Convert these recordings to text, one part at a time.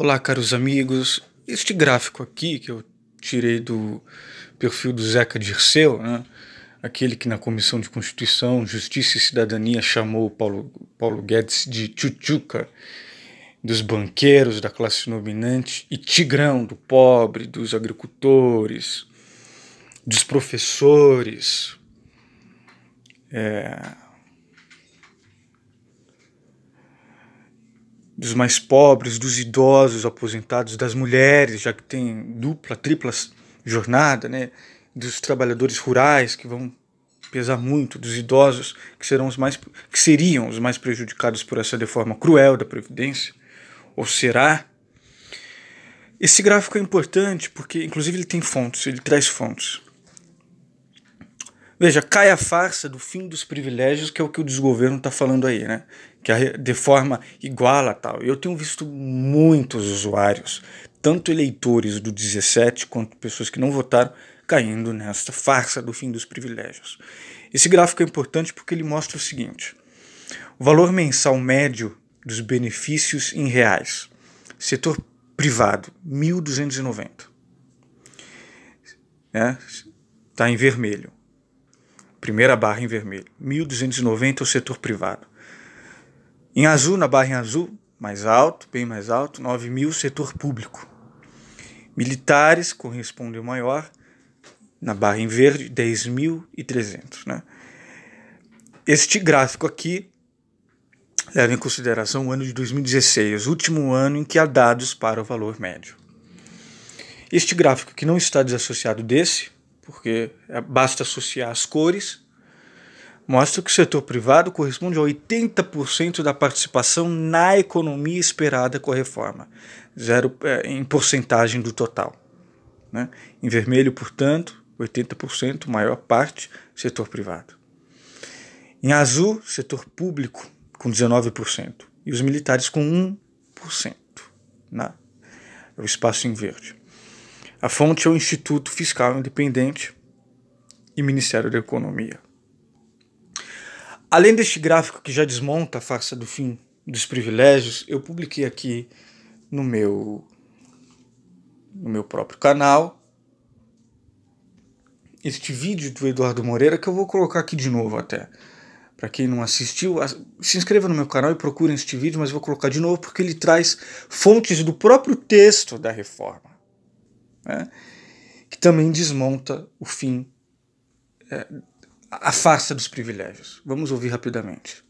Olá, caros amigos. Este gráfico aqui que eu tirei do perfil do Zeca Dirceu, né? aquele que na Comissão de Constituição, Justiça e Cidadania chamou Paulo, Paulo Guedes de tchutchuca, dos banqueiros, da classe dominante, e tigrão, do pobre, dos agricultores, dos professores. É, dos mais pobres, dos idosos aposentados, das mulheres, já que tem dupla, triplas jornada, né? dos trabalhadores rurais que vão pesar muito, dos idosos que serão os mais que seriam os mais prejudicados por essa reforma cruel da previdência, ou será? Esse gráfico é importante porque inclusive ele tem fontes, ele traz fontes. Veja, cai a farsa do fim dos privilégios, que é o que o desgoverno está falando aí, né? Que é de forma igual a tal. Eu tenho visto muitos usuários, tanto eleitores do 17 quanto pessoas que não votaram, caindo nesta farsa do fim dos privilégios. Esse gráfico é importante porque ele mostra o seguinte: o valor mensal médio dos benefícios em reais. Setor privado, 1.290. Está né? Tá em vermelho. Primeira barra em vermelho. 1.290 é o setor privado. Em azul, na barra em azul, mais alto, bem mais alto, 9.000 setor público. Militares corresponde ao maior, na barra em verde, 10.300. Né? Este gráfico aqui leva em consideração o ano de 2016, último ano em que há dados para o valor médio. Este gráfico que não está desassociado desse, porque é, basta associar as cores, mostra que o setor privado corresponde a 80% da participação na economia esperada com a reforma, zero é, em porcentagem do total. Né? Em vermelho, portanto, 80%, maior parte, setor privado. Em azul, setor público, com 19%, e os militares com 1%. Né? O espaço em verde. A fonte é o Instituto Fiscal Independente e Ministério da Economia. Além deste gráfico que já desmonta a farsa do fim dos privilégios, eu publiquei aqui no meu no meu próprio canal este vídeo do Eduardo Moreira que eu vou colocar aqui de novo até. Para quem não assistiu, se inscreva no meu canal e procure este vídeo, mas vou colocar de novo porque ele traz fontes do próprio texto da reforma né, que também desmonta o fim, é, a farsa dos privilégios. Vamos ouvir rapidamente.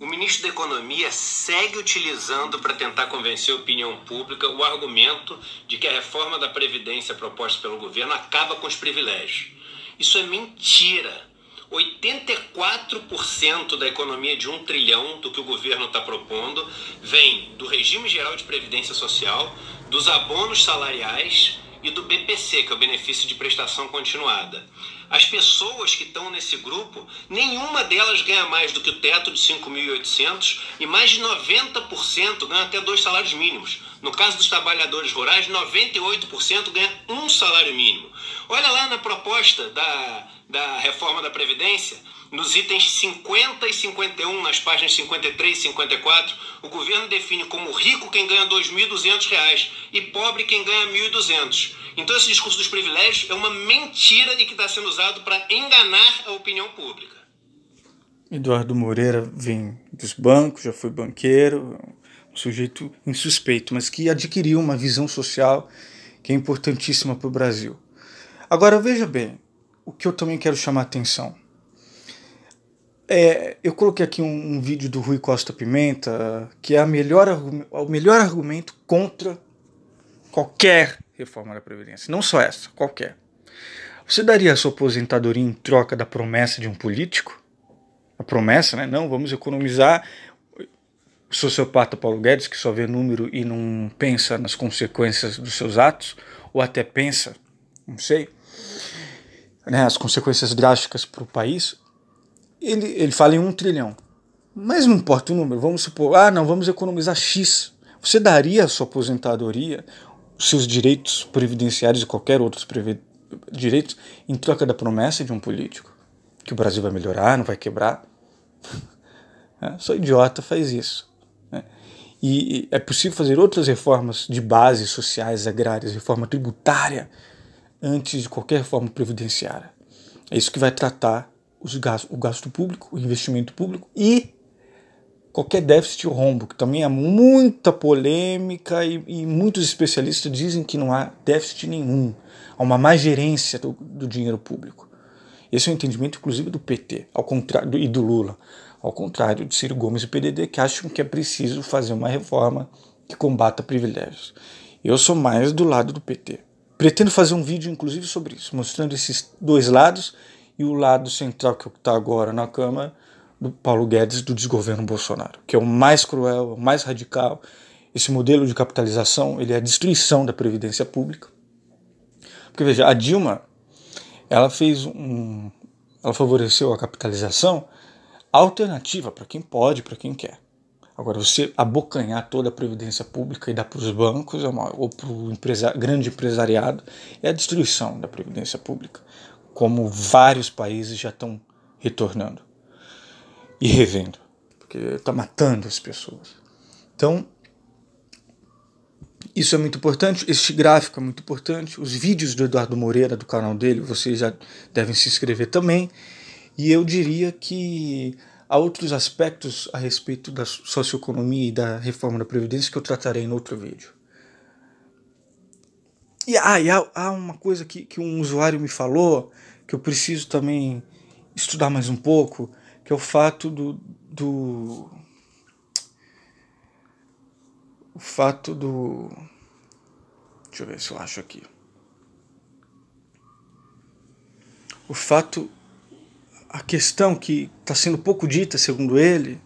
O ministro da Economia segue utilizando para tentar convencer a opinião pública o argumento de que a reforma da Previdência proposta pelo governo acaba com os privilégios. Isso é mentira. 84% da economia de um trilhão do que o governo está propondo vem do regime geral de previdência social, dos abonos salariais e do BPC, que é o benefício de prestação continuada. As pessoas que estão nesse grupo, nenhuma delas ganha mais do que o teto de 5.800 e mais de 90% ganha até dois salários mínimos. No caso dos trabalhadores rurais, 98% ganha um salário mínimo. Olha lá na proposta da, da reforma da Previdência, nos itens 50 e 51, nas páginas 53 e 54, o governo define como rico quem ganha R$ 2.200 e pobre quem ganha R$ 1.200. Então, esse discurso dos privilégios é uma mentira e que está sendo usado para enganar a opinião pública. Eduardo Moreira vem dos bancos, já foi banqueiro, um sujeito insuspeito, mas que adquiriu uma visão social que é importantíssima para o Brasil. Agora, veja bem, o que eu também quero chamar a atenção. É, eu coloquei aqui um, um, vídeo do Rui Costa Pimenta, que é a melhor, o melhor argumento contra qualquer reforma da Previdência. Não só essa, qualquer. Você daria a sua aposentadoria em troca da promessa de um político? A promessa, né? Não, vamos economizar. O sociopata Paulo Guedes, que só vê número e não pensa nas consequências dos seus atos, ou até pensa, não sei, né, as consequências drásticas para o país, ele, ele fala em um trilhão. Mas não importa o número, vamos supor, ah, não, vamos economizar X. Você daria a sua aposentadoria, os seus direitos previdenciários e qualquer outros direitos em troca da promessa de um político? Que o Brasil vai melhorar, não vai quebrar? É, só idiota faz isso. Né? E, e é possível fazer outras reformas de base sociais, agrárias, reforma tributária, antes de qualquer reforma previdenciária. É isso que vai tratar os gastos, o gasto público, o investimento público e qualquer déficit ou rombo, que também há é muita polêmica e, e, muitos especialistas dizem que não há déficit nenhum, há uma má gerência do, do dinheiro público. Esse é o entendimento, inclusive, do PT ao contrário e do Lula, ao contrário de Ciro Gomes e PDD, que acham que é preciso fazer uma reforma que combata privilégios. Eu sou mais do lado do PT. Pretendo fazer um vídeo, inclusive, sobre isso, mostrando esses dois lados e o lado central que está agora na Câmara do Paulo Guedes do desgoverno Bolsonaro, que é o mais cruel, é o mais radical. Esse modelo de capitalização ele é a destruição da previdência pública. Porque veja, a Dilma ela fez um, ela favoreceu a capitalização alternativa para quem pode, para quem quer. Agora, você abocanhar toda a previdência pública e dar para os bancos é ou para o empresa, grande empresariado é a destruição da previdência pública como vários países já estão retornando e revendo, porque está matando as pessoas. Então, isso é muito importante, este gráfico é muito importante, os vídeos do Eduardo Moreira, do canal dele, vocês já devem se inscrever também. E eu diria que há outros aspectos a respeito da socioeconomia e da reforma da Previdência que eu tratarei em outro vídeo. E, ah, e há, há uma coisa que, que um usuário me falou, que eu preciso também estudar mais um pouco, que é o fato do. do o fato do. Deixa eu ver se eu acho aqui. O fato. A questão que está sendo pouco dita, segundo ele,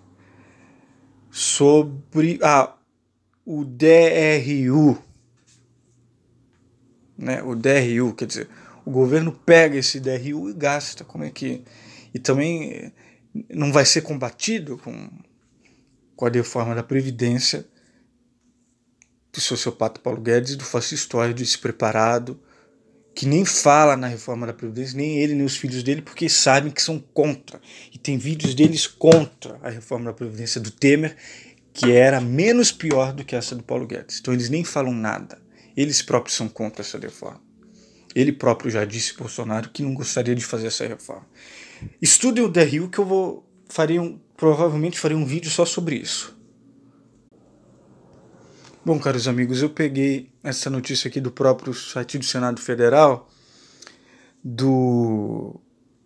sobre. Ah, o DRU né, o DRU, quer dizer, o governo pega esse DRU e gasta, como é que e também eh, não vai ser combatido com, com a reforma da previdência do sociopata Paulo Guedes e do fascistóide despreparado que nem fala na reforma da previdência, nem ele nem os filhos dele, porque sabem que são contra. E tem vídeos deles contra a reforma da previdência do Temer, que era menos pior do que essa do Paulo Guedes. Então eles nem falam nada eles próprios são contra essa reforma. Ele próprio já disse, Bolsonaro, que não gostaria de fazer essa reforma. Estude o DRU que eu vou farei um, provavelmente farei um vídeo só sobre isso. Bom, caros amigos, eu peguei essa notícia aqui do próprio site do Senado Federal do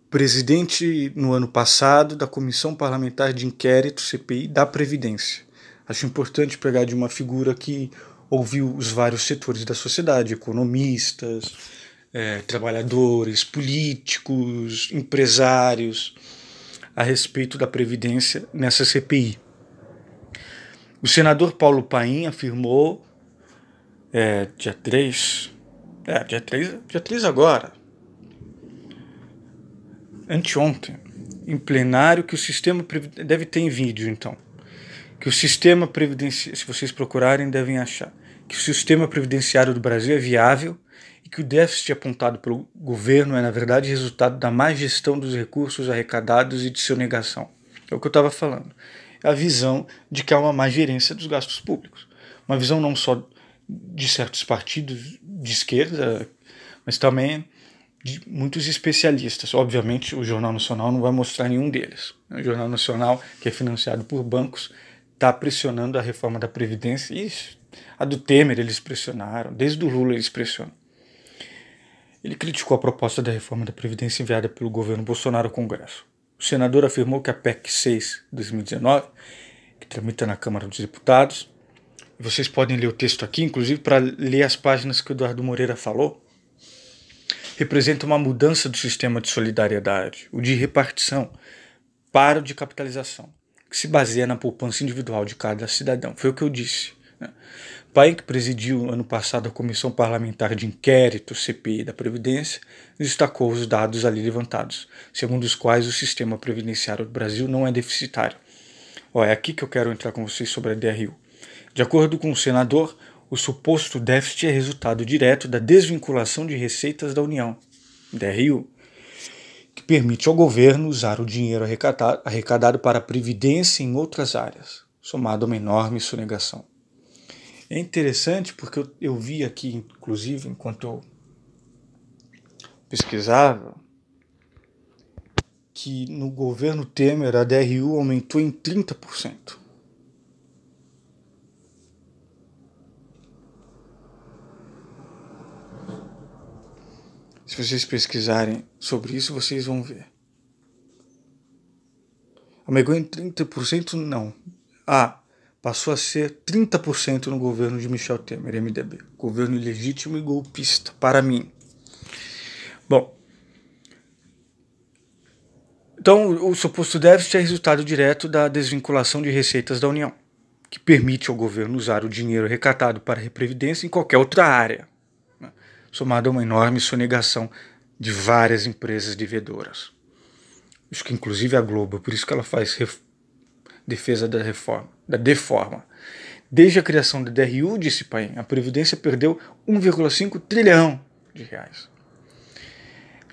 presidente no ano passado da Comissão Parlamentar de Inquérito CPI da Previdência. Acho importante pegar de uma figura que ouviu os vários setores da sociedade, economistas, é, trabalhadores, políticos, empresários, a respeito da Previdência nessa CPI. O senador Paulo Paim afirmou, é, dia 3, é, dia 3, dia 3 agora, anteontem, em plenário, que o sistema deve ter em vídeo, então, que o sistema previdenciário, se vocês procurarem, devem achar, que o sistema previdenciário do Brasil é viável e que o déficit apontado pelo governo é, na verdade, resultado da má gestão dos recursos arrecadados e de sua negação. É o que eu estava falando. É a visão de que há uma má gerência dos gastos públicos. Uma visão não só de certos partidos de esquerda, mas também de muitos especialistas. Obviamente, o Jornal Nacional não vai mostrar nenhum deles. O Jornal Nacional, que é financiado por bancos, está pressionando a reforma da Previdência e isso. A do Temer eles pressionaram, desde o Lula eles pressionam. Ele criticou a proposta da reforma da Previdência enviada pelo governo Bolsonaro ao Congresso. O senador afirmou que a PEC 6 2019, que tramita na Câmara dos Deputados, e vocês podem ler o texto aqui, inclusive para ler as páginas que o Eduardo Moreira falou, representa uma mudança do sistema de solidariedade, o de repartição, para o de capitalização, que se baseia na poupança individual de cada cidadão. Foi o que eu disse. Né? Paim, que presidiu ano passado a Comissão Parlamentar de Inquérito, CPI, da Previdência, destacou os dados ali levantados, segundo os quais o sistema previdenciário do Brasil não é deficitário. Ó, é aqui que eu quero entrar com vocês sobre a DRU. De acordo com o senador, o suposto déficit é resultado direto da desvinculação de receitas da União, DRU, que permite ao governo usar o dinheiro arrecadado para a Previdência em outras áreas, somado a uma enorme sonegação. É interessante porque eu, eu vi aqui, inclusive, enquanto eu pesquisava, que no governo Temer a DRU aumentou em 30%. Se vocês pesquisarem sobre isso, vocês vão ver. Aumentou em 30%? Não. Ah, passou a ser 30% no governo de Michel Temer, MDB. Governo ilegítimo e golpista, para mim. Bom, então o suposto déficit é resultado direto da desvinculação de receitas da União, que permite ao governo usar o dinheiro recatado para a Reprevidência em qualquer outra área, né? somado a uma enorme sonegação de várias empresas devedoras. Isso que inclusive a Globo, por isso que ela faz defesa da reforma, da deforma. Desde a criação da DRU, disse Paim, a Previdência perdeu 1,5 trilhão de reais.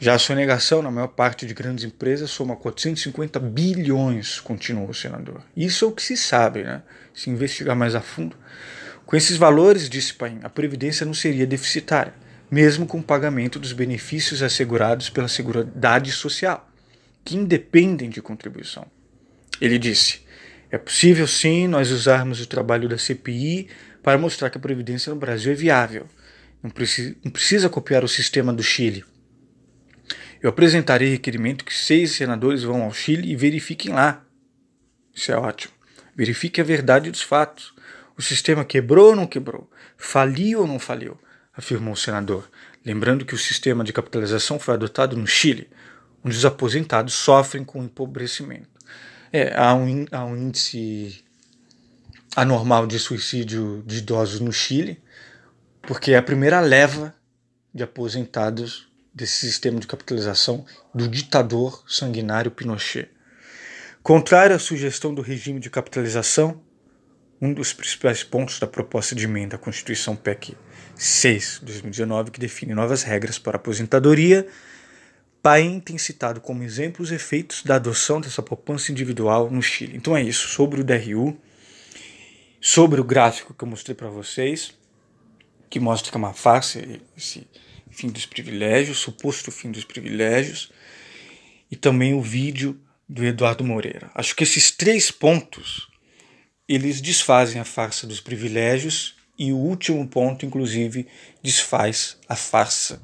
Já a sonegação na maior parte de grandes empresas soma 450 bilhões, continuou o senador. Isso é o que se sabe, né? Se investigar mais a fundo. Com esses valores, disse Paim, a Previdência não seria deficitária, mesmo com o pagamento dos benefícios assegurados pela Seguridade Social, que independem de contribuição. Ele disse: é possível, sim, nós usarmos o trabalho da CPI para mostrar que a previdência no Brasil é viável. Não precisa, não precisa copiar o sistema do Chile. Eu apresentarei requerimento que seis senadores vão ao Chile e verifiquem lá. Isso é ótimo. Verifique a verdade dos fatos. O sistema quebrou ou não quebrou? Faliu ou não faliu? Afirmou o senador, lembrando que o sistema de capitalização foi adotado no Chile, onde os aposentados sofrem com empobrecimento. É, há, um, há um índice anormal de suicídio de idosos no Chile, porque é a primeira leva de aposentados desse sistema de capitalização do ditador sanguinário Pinochet. Contrário à sugestão do regime de capitalização, um dos principais pontos da proposta de emenda à Constituição PEC 6 2019, que define novas regras para a aposentadoria, Paim tem citado como exemplo os efeitos da adoção dessa poupança individual no Chile. Então é isso sobre o DRU, sobre o gráfico que eu mostrei para vocês, que mostra que é uma face esse fim dos privilégios, suposto fim dos privilégios, e também o vídeo do Eduardo Moreira. Acho que esses três pontos eles desfazem a farsa dos privilégios e o último ponto, inclusive, desfaz a farsa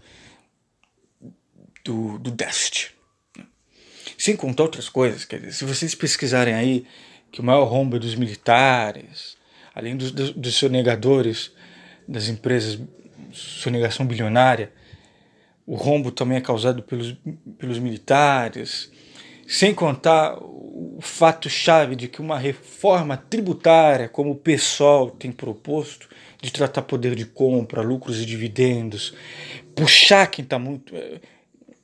do, do Dust. Sem contar outras coisas, quer dizer, se vocês pesquisarem aí que o maior rombo é dos militares, além dos, dos, dos sonegadores das empresas, sonegação bilionária, o rombo também é causado pelos, pelos militares, sem contar o fato chave de que uma reforma tributária, como o PSOL tem proposto, de tratar poder de compra, lucros e dividendos, puxar quem está muito. Eh,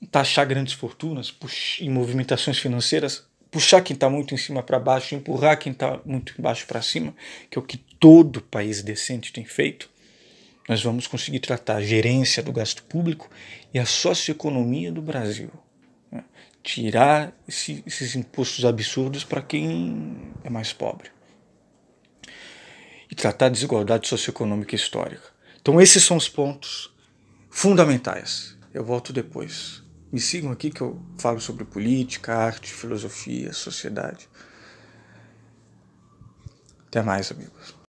taxar grandes fortunas em movimentações financeiras, puxar quem está muito em cima para baixo, empurrar quem está muito embaixo para cima, que é o que todo país decente tem feito, nós vamos conseguir tratar a gerência do gasto público e a socioeconomia do Brasil. Né? Tirar esse, esses impostos absurdos para quem é mais pobre. E tratar a desigualdade socioeconômica histórica. Então, esses são os pontos fundamentais. Eu volto depois. Me sigam aqui que eu falo sobre política, arte, filosofia, sociedade. Até mais, amigos.